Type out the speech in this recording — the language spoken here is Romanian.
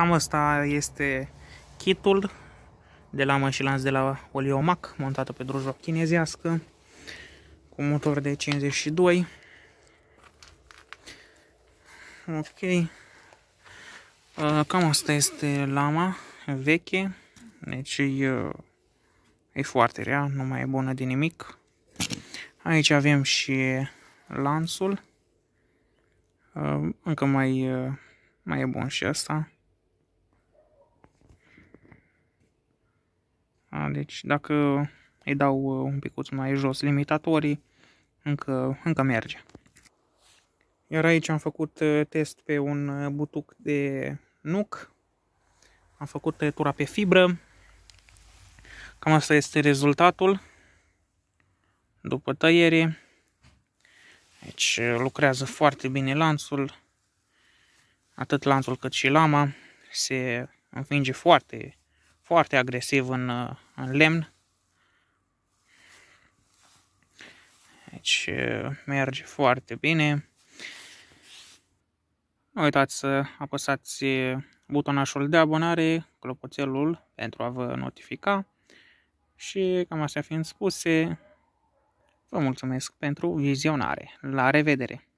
Cam asta este kitul de la lans de la Oliomac, montată pe drujba chinezească, cu motor de 52. Ok. Uh, cam asta este lama veche, deci e, uh, e foarte rea, nu mai e bună de nimic. Aici avem și lansul, uh, încă mai, mai e bun și asta. Deci dacă îi dau uh, un picuț mai jos limitatorii, încă, încă merge. Iar aici am făcut uh, test pe un uh, butuc de nuc. Am făcut tăietura pe fibră. Cam asta este rezultatul după tăiere. Deci lucrează foarte bine lanțul, atât lanțul cât și lama. Se înfinge foarte, foarte agresiv în, uh, în lemn. Deci uh, merge foarte bine. Nu uitați să apăsați uh, butonașul de abonare, clopoțelul pentru a vă notifica. Și cam astea fiind spuse, vă mulțumesc pentru vizionare. La revedere!